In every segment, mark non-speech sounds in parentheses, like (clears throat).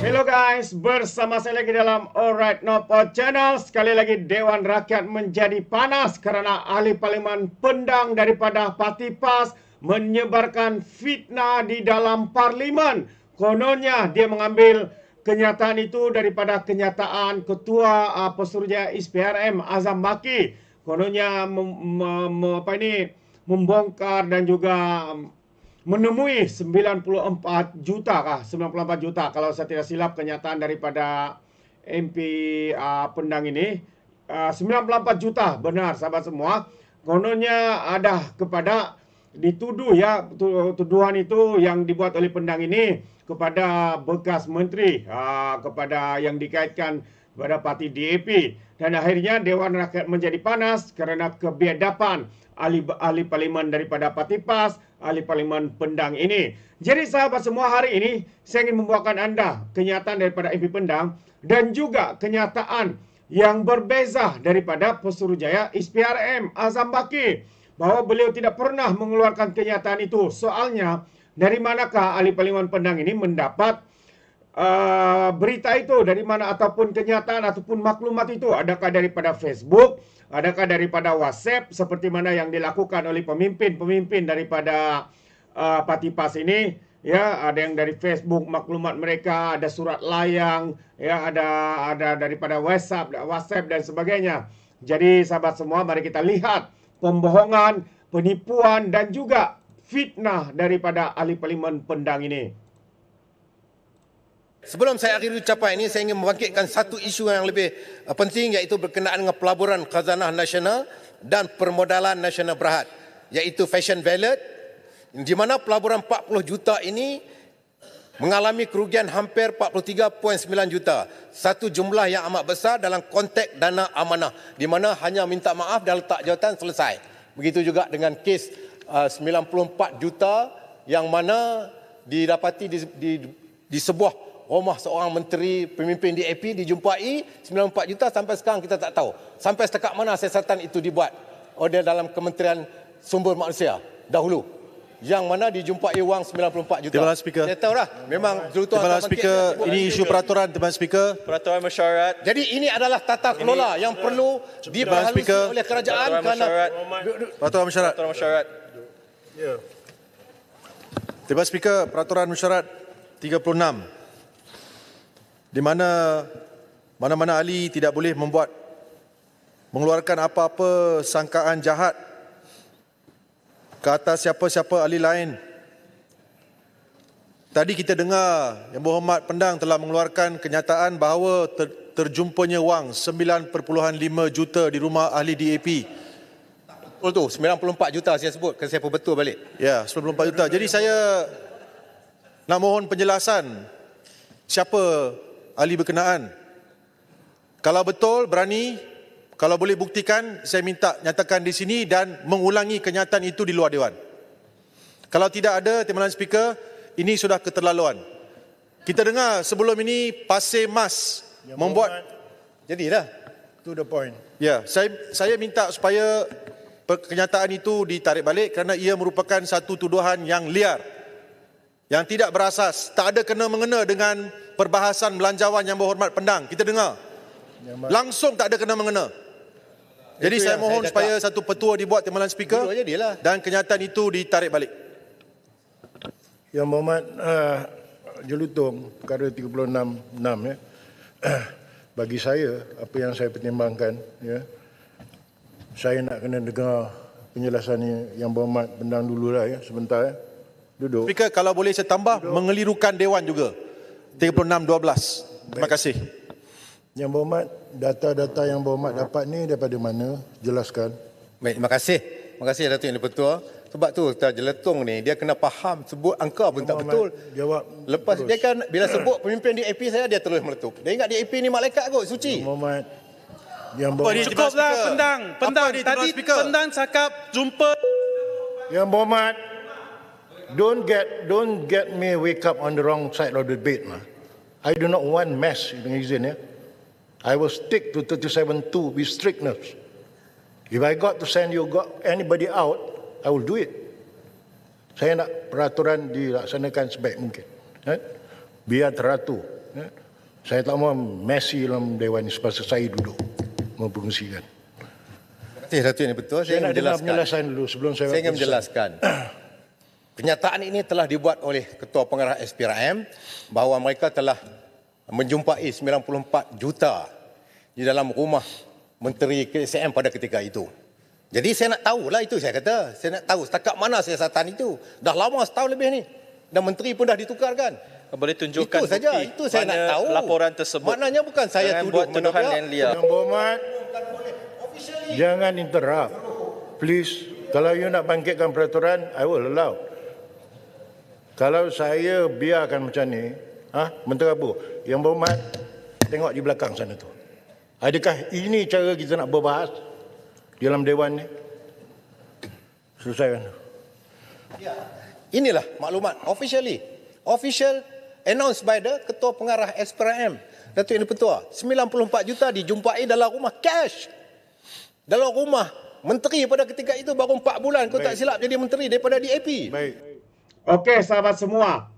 Hello guys, bersama saya lagi dalam Alright No Pod Channel. Sekali lagi Dewan Rakyat menjadi panas kerana ahli parlimen pendang daripada Parti PAS menyebarkan fitnah di dalam parlimen. Kononnya dia mengambil kenyataan itu daripada kenyataan ketua uh, pesuruhjaya SPRM Azam Baki. Kononnya mem, mem, apa ini membongkar dan juga um, menemui 94 juta kah 94 juta kalau saya tidak silap kenyataan daripada MP uh, pendang ini uh, 94 juta benar sahabat semua kononnya ada kepada dituduh ya tuduhan itu yang dibuat oleh pendang ini kepada bekas menteri uh, kepada yang dikaitkan kepada parti DAP dan akhirnya Dewan Rakyat menjadi panas kerana kebiadapan ahli, ahli parlimen daripada parti PAS ahli parlimen pendang ini. Jadi sahabat semua hari ini saya ingin membawakan anda kenyataan daripada MP pendang dan juga kenyataan yang berbeza daripada Pesuruh Jaya SPRM Azam Baki bahawa beliau tidak pernah mengeluarkan kenyataan itu. Soalnya dari manakah ahli parlimen pendang ini mendapat Ah, berita itu dari mana ataupun kenyataan ataupun maklumat itu adakah daripada Facebook adakah daripada WhatsApp seperti mana yang dilakukan oleh pemimpin-pemimpin daripada uh, parti PAS ini ya ada yang dari Facebook maklumat mereka ada surat layang ya ada ada daripada WhatsApp WhatsApp dan sebagainya jadi sahabat semua mari kita lihat pembohongan penipuan dan juga fitnah daripada ahli parlimen pendang ini Sebelum saya akhiri ucapan ini, saya ingin membangkitkan satu isu yang lebih eh, penting iaitu berkenaan dengan pelaburan khazanah nasional dan permodalan nasional berhad iaitu Fashion Valet di mana pelaburan 40 juta ini mengalami kerugian hampir 43.9 juta. Satu jumlah yang amat besar dalam konteks dana amanah di mana hanya minta maaf dan letak jawatan selesai. Begitu juga dengan kes 94 eh, juta yang mana didapati di, di, di sebuah rumah seorang menteri pemimpin DAP dijumpai 94 juta sampai sekarang kita tak tahu. Sampai setakat mana siasatan itu dibuat oleh dalam Kementerian Sumber Manusia dahulu. Yang mana dijumpai wang 94 juta. Terima Speaker. Saya tahu dah. Memang Zulutuan Terima Speaker. Ini isu peraturan Terima Speaker. Peraturan masyarakat. Jadi ini adalah tata kelola ini yang perlu dibahaluskan oleh kerajaan peraturan masyarakat. kerana peraturan masyarakat. Peraturan masyarakat. Ya. Terima Speaker. Peraturan masyarakat 36 di mana mana-mana ahli tidak boleh membuat mengeluarkan apa-apa sangkaan jahat ke atas siapa-siapa ahli lain. Tadi kita dengar Yang Berhormat Pendang telah mengeluarkan kenyataan bahawa ter, terjumpanya wang 9.5 juta di rumah ahli DAP. Betul tu, 94 juta saya sebut. Kan saya betul balik. Ya, 94 juta. Jadi saya nak mohon penjelasan siapa ahli berkenaan. Kalau betul, berani. Kalau boleh buktikan, saya minta nyatakan di sini dan mengulangi kenyataan itu di luar Dewan. Kalau tidak ada, teman-teman Speaker, ini sudah keterlaluan. Kita dengar sebelum ini Pasir Mas ya, membuat... Jadilah, to the point. Ya, saya, saya minta supaya kenyataan itu ditarik balik kerana ia merupakan satu tuduhan yang liar yang tidak berasas, tak ada kena-mengena dengan perbahasan belanjawan yang berhormat pendang. Kita dengar. Langsung tak ada kena-mengena. Jadi itu saya mohon saya supaya satu petua dibuat timbalan speaker lah. dan kenyataan itu ditarik balik. Yang Berhormat uh, ah, Jelutong, perkara 36.6 ya. Uh, bagi saya, apa yang saya pertimbangkan, ya, saya nak kena dengar penjelasannya yang berhormat pendang dululah ya, sebentar ya. Duduk. Speaker, kalau boleh saya tambah, Duduk. mengelirukan Dewan juga. 36-12. Terima kasih. Yang berhormat, data-data yang berhormat dapat ni daripada mana? Jelaskan. Baik, terima kasih. Terima kasih Datuk Yang Dipertua. Sebab tu Ustaz Jeletong ni dia kena faham sebut angka pun tak betul. jawab. Lepas terus. dia kan bila sebut pemimpin di DAP saya dia terus meletup. Dia ingat DAP ni malaikat kot suci. Muhammad. Yang Apa cukuplah pendang. Pendang tadi pendang cakap jumpa Yang Muhammad don't get don't get me wake up on the wrong side of the bed ma. I do not want mess in Indonesia. Yeah? I will stick to 37.2 with strictness. If I got to send you got anybody out, I will do it. Saya nak peraturan dilaksanakan sebaik mungkin. Eh? Biar teratur. Eh? Saya tak mahu messy dalam Dewan ini sebab saya duduk memperkongsikan. Terima Datuk ini betul. Saya, saya nak menjelaskan. dengar penjelasan dulu sebelum saya... Saya ingin menjelaskan. (coughs) Kenyataan ini telah dibuat oleh Ketua Pengarah SPRM bahawa mereka telah menjumpai 94 juta di dalam rumah Menteri KSM pada ketika itu. Jadi saya nak tahu lah itu saya kata. Saya nak tahu setakat mana siasatan itu. Dah lama setahun lebih ni. Dan Menteri pun dah ditukarkan. kan. Boleh tunjukkan itu saja. Itu saya nak tahu. Laporan tersebut. Maknanya bukan saya Dengan tuduh. Dengan buat tuduhan Yang berhormat, jangan interrupt. Please, kalau you nak bangkitkan peraturan, I will allow. Kalau saya biarkan macam ni, ha, Menteri Abu, yang berhormat, tengok di belakang sana tu. Adakah ini cara kita nak berbahas di dalam Dewan ni? kan? Ya, inilah maklumat officially. Official announced by the Ketua Pengarah SPRM. Datuk ini Pertua, 94 juta dijumpai dalam rumah cash. Dalam rumah menteri pada ketika itu baru 4 bulan kau tak silap jadi menteri daripada DAP. Baik. Okey, sahabat semua.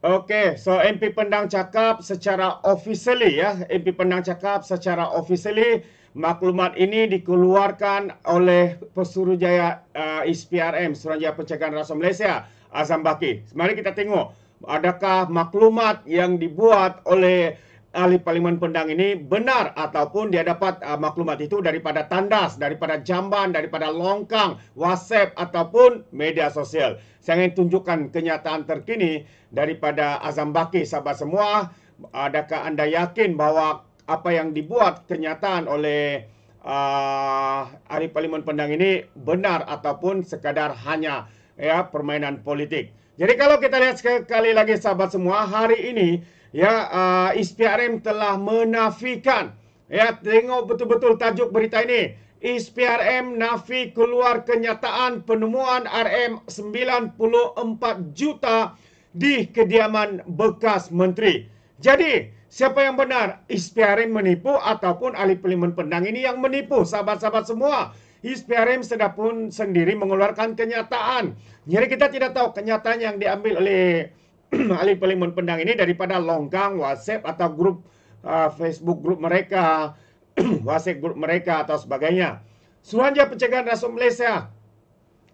Okey, so MP Pendang cakap secara officially ya. MP Pendang cakap secara officially maklumat ini dikeluarkan oleh Pesuruhjaya uh, SPRM, Suruhjaya Pencegahan Rasuah Malaysia, Azam Baki. Mari kita tengok adakah maklumat yang dibuat oleh ahli parlimen pendang ini benar ataupun dia dapat uh, maklumat itu daripada tandas, daripada jamban, daripada longkang, WhatsApp ataupun media sosial. Saya ingin tunjukkan kenyataan terkini daripada Azam Baki sahabat semua. Adakah anda yakin bahawa apa yang dibuat kenyataan oleh uh, ahli parlimen pendang ini benar ataupun sekadar hanya ya permainan politik. Jadi kalau kita lihat sekali lagi sahabat semua, hari ini ya uh, SPRM telah menafikan ya tengok betul-betul tajuk berita ini SPRM nafi keluar kenyataan penemuan RM94 juta di kediaman bekas menteri. Jadi, siapa yang benar? SPRM menipu ataupun ahli pelimun pendang ini yang menipu, sahabat-sahabat semua. SPRM sedap pun sendiri mengeluarkan kenyataan. Jadi kita tidak tahu kenyataan yang diambil oleh ahli (clears throat) pelimun pendang ini daripada longgang WhatsApp atau grup uh, Facebook grup mereka, (clears throat) WhatsApp grup mereka atau sebagainya. Suruhanjaya Pencegahan Rasul Malaysia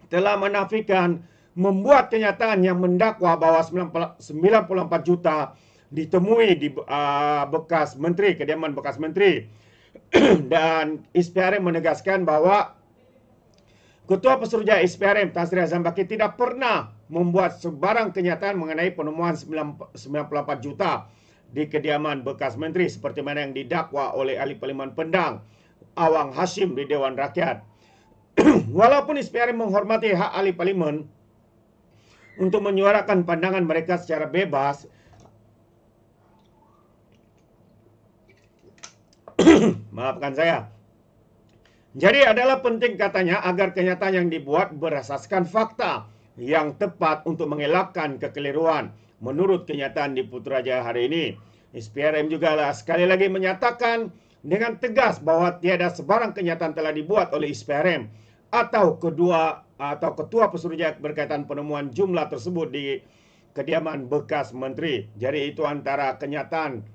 telah menafikan membuat kenyataan yang mendakwa bahawa 94 juta ditemui di uh, bekas menteri, kediaman bekas menteri. (clears throat) Dan SPRM menegaskan bahawa Ketua Pesuruhjaya SPRM Tasri Azam Bakir tidak pernah membuat sebarang kenyataan mengenai penemuan 98 juta di kediaman bekas menteri seperti mana yang didakwa oleh ahli parlimen pendang Awang Hashim di Dewan Rakyat. (clears throat) Walaupun SPRM menghormati hak ahli parlimen untuk menyuarakan pandangan mereka secara bebas, (clears throat) maafkan saya, Jadi adalah penting katanya agar kenyataan yang dibuat berasaskan fakta yang tepat untuk mengelakkan kekeliruan menurut kenyataan di Putrajaya hari ini. SPRM juga lah sekali lagi menyatakan dengan tegas bahwa tiada sebarang kenyataan telah dibuat oleh SPRM atau kedua atau ketua pesuruhjaya berkaitan penemuan jumlah tersebut di kediaman bekas menteri. Jadi itu antara kenyataan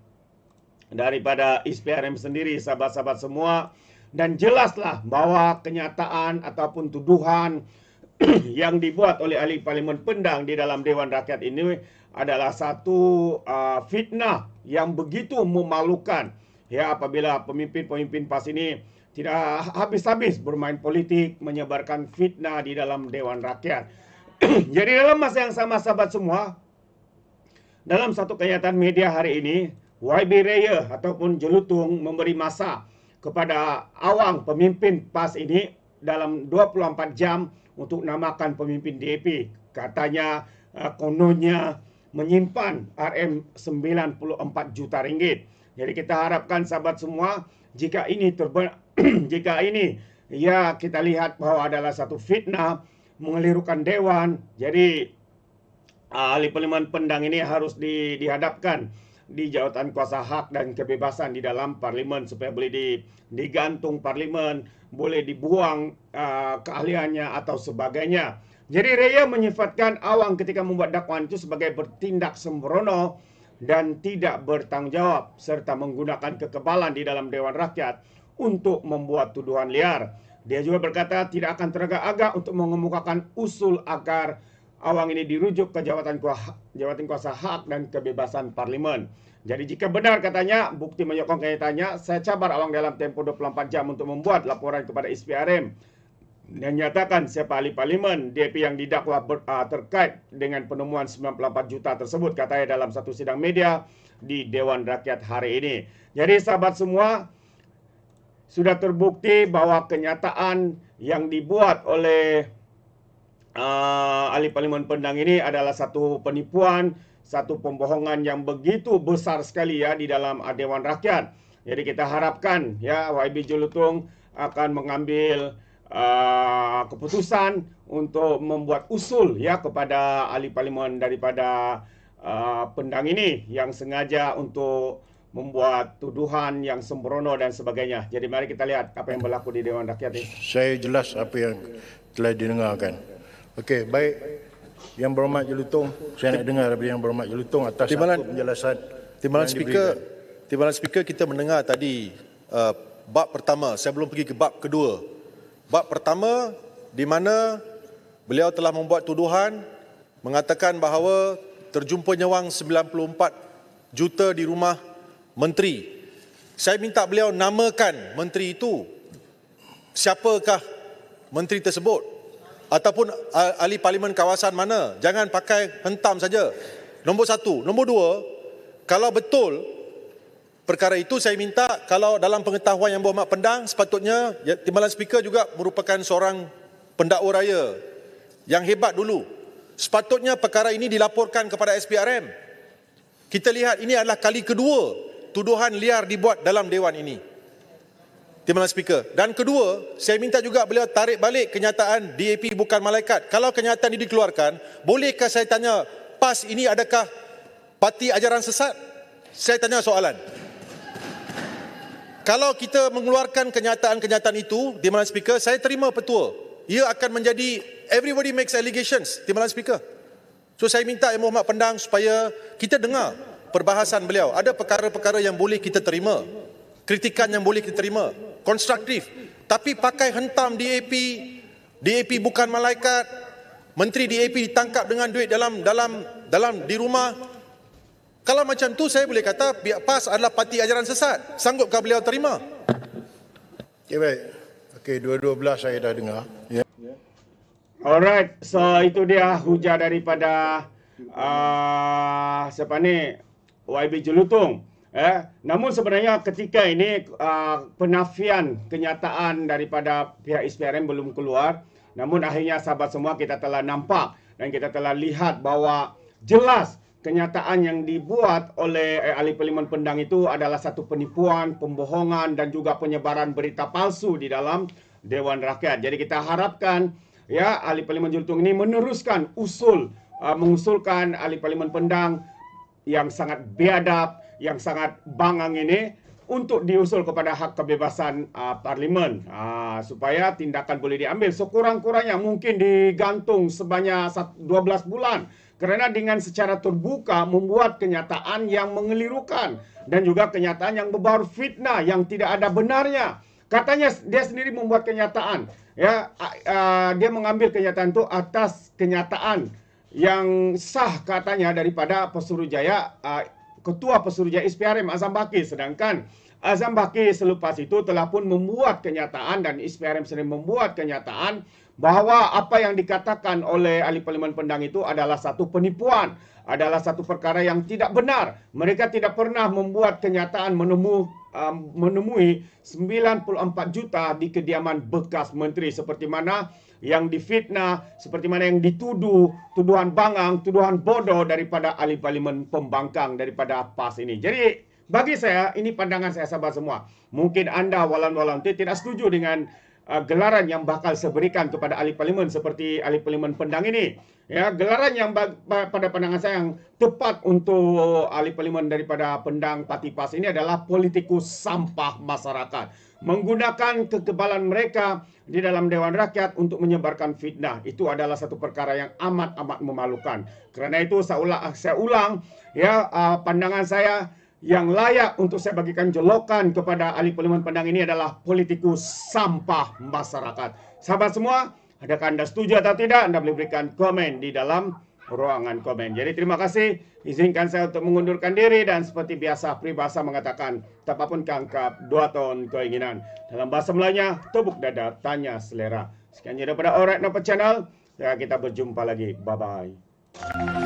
daripada SPRM sendiri sahabat-sahabat semua dan jelaslah bahawa kenyataan ataupun tuduhan (clears throat) yang dibuat oleh ahli parlimen pendang di dalam Dewan Rakyat ini adalah satu uh, fitnah yang begitu memalukan ya apabila pemimpin-pemimpin PAS ini tidak habis-habis bermain politik menyebarkan fitnah di dalam Dewan Rakyat. (clears throat) Jadi dalam masa yang sama sahabat semua dalam satu kenyataan media hari ini YB Raya ataupun Jelutung memberi masa kepada awang pemimpin PAS ini dalam 24 jam untuk namakan pemimpin DAP. Katanya eh, kononnya menyimpan RM94 juta ringgit. Jadi kita harapkan sahabat semua jika ini terben- (clears throat) jika ini ya kita lihat bahawa adalah satu fitnah mengelirukan dewan. Jadi ahli uh, pendang ini harus di, dihadapkan di jawatan kuasa hak dan kebebasan di dalam parlimen supaya boleh digantung parlimen, boleh dibuang uh, keahliannya atau sebagainya. Jadi Raya menyifatkan Awang ketika membuat dakwaan itu sebagai bertindak sembrono dan tidak bertanggungjawab serta menggunakan kekebalan di dalam Dewan Rakyat untuk membuat tuduhan liar. Dia juga berkata tidak akan teragak-agak untuk mengemukakan usul agar Awang ini dirujuk ke jawatan kuasa, ha- jawatan kuasa hak dan kebebasan parlimen. Jadi jika benar katanya bukti menyokong kaitannya, saya cabar Awang dalam tempoh 24 jam untuk membuat laporan kepada SPRM dan nyatakan siapa ahli parlimen DP yang didakwa ber, uh, terkait dengan penemuan 94 juta tersebut katanya dalam satu sidang media di Dewan Rakyat hari ini. Jadi sahabat semua sudah terbukti bahwa kenyataan yang dibuat oleh uh, ahli parlimen pendang ini adalah satu penipuan, satu pembohongan yang begitu besar sekali ya di dalam ah, Dewan Rakyat. Jadi kita harapkan ya YB Julutung akan mengambil uh, keputusan untuk membuat usul ya kepada ahli parlimen daripada uh, pendang ini yang sengaja untuk membuat tuduhan yang sembrono dan sebagainya. Jadi mari kita lihat apa yang berlaku di Dewan Rakyat ini. Saya jelas apa yang telah didengarkan. Okey, baik. Yang berhormat Jelutong, saya nak dengar daripada yang berhormat Jelutong atas timbalan, penjelasan. Timbalan speaker, timbalan speaker kita mendengar tadi uh, bab pertama. Saya belum pergi ke bab kedua. Bab pertama di mana beliau telah membuat tuduhan mengatakan bahawa terjumpanya wang 94 juta di rumah menteri. Saya minta beliau namakan menteri itu. Siapakah menteri tersebut? ataupun ahli parlimen kawasan mana. Jangan pakai hentam saja. Nombor satu. Nombor dua, kalau betul perkara itu saya minta kalau dalam pengetahuan yang berhormat pendang sepatutnya ya, Timbalan Speaker juga merupakan seorang pendakwa raya yang hebat dulu. Sepatutnya perkara ini dilaporkan kepada SPRM. Kita lihat ini adalah kali kedua tuduhan liar dibuat dalam Dewan ini. Timbalan Speaker. Dan kedua, saya minta juga beliau tarik balik kenyataan DAP bukan malaikat. Kalau kenyataan ini dikeluarkan, bolehkah saya tanya PAS ini adakah parti ajaran sesat? Saya tanya soalan. Kalau kita mengeluarkan kenyataan-kenyataan itu, Timbalan Speaker, saya terima petua. Ia akan menjadi everybody makes allegations, Timbalan Speaker. So saya minta Yang Mohamad Pendang supaya kita dengar perbahasan beliau. Ada perkara-perkara yang boleh kita terima kritikan yang boleh kita terima konstruktif. Tapi pakai hentam DAP, DAP bukan malaikat. Menteri DAP ditangkap dengan duit dalam dalam dalam di rumah. Kalau macam tu saya boleh kata pihak PAS adalah parti ajaran sesat. Sanggupkah beliau terima? Okey baik. Okey 212 saya dah dengar. Ya. Yeah. Alright, so itu dia hujah daripada uh, siapa ni YB Jelutong. Eh, namun sebenarnya ketika ini uh, penafian kenyataan daripada pihak SPRM belum keluar, namun akhirnya sahabat semua kita telah nampak dan kita telah lihat bahawa jelas kenyataan yang dibuat oleh eh, ahli parlimen pendang itu adalah satu penipuan, pembohongan dan juga penyebaran berita palsu di dalam Dewan Rakyat. Jadi kita harapkan ya ahli parlimen Jultung ini meneruskan usul uh, mengusulkan ahli parlimen pendang yang sangat biadab yang sangat bangang ini untuk diusul kepada hak kebebasan uh, parlimen uh, supaya tindakan boleh diambil sekurang-kurangnya mungkin digantung sebanyak 12 bulan kerana dengan secara terbuka membuat kenyataan yang mengelirukan dan juga kenyataan yang berbau fitnah yang tidak ada benarnya katanya dia sendiri membuat kenyataan ya uh, uh dia mengambil kenyataan itu atas kenyataan yang sah katanya daripada Pesuruh Jaya uh, Ketua Pesuruhjaya SPRM Azam Bakir sedangkan Azam Baki selepas itu telah pun membuat kenyataan dan SPRM sendiri membuat kenyataan bahawa apa yang dikatakan oleh ahli parlimen pendang itu adalah satu penipuan adalah satu perkara yang tidak benar mereka tidak pernah membuat kenyataan menemu, um, menemui 94 juta di kediaman bekas menteri seperti mana yang difitnah seperti mana yang dituduh tuduhan bangang tuduhan bodoh daripada ahli parlimen pembangkang daripada PAS ini jadi bagi saya, ini pandangan saya sahabat semua. Mungkin anda walaun-walaun tidak setuju dengan uh, gelaran yang bakal saya berikan kepada ahli parlimen seperti ahli parlimen pendang ini. Ya, gelaran yang pada pandangan saya yang tepat untuk ahli parlimen daripada pendang Pati Pas ini adalah politikus sampah masyarakat. Menggunakan kekebalan mereka di dalam Dewan Rakyat untuk menyebarkan fitnah. Itu adalah satu perkara yang amat-amat memalukan. Karena itu saya ulang, saya ulang ya uh, pandangan saya yang layak untuk saya bagikan jelokan kepada ahli parlimen pandang ini adalah politikus sampah masyarakat. Sahabat semua, adakah anda setuju atau tidak? Anda boleh berikan komen di dalam ruangan komen. Jadi terima kasih. Izinkan saya untuk mengundurkan diri dan seperti biasa peribahasa mengatakan tak tapapun kangkap dua tahun keinginan. Dalam bahasa Melayunya, tubuk dada tanya selera. Sekian daripada Orang Nopo Channel. Ya, kita berjumpa lagi. Bye-bye.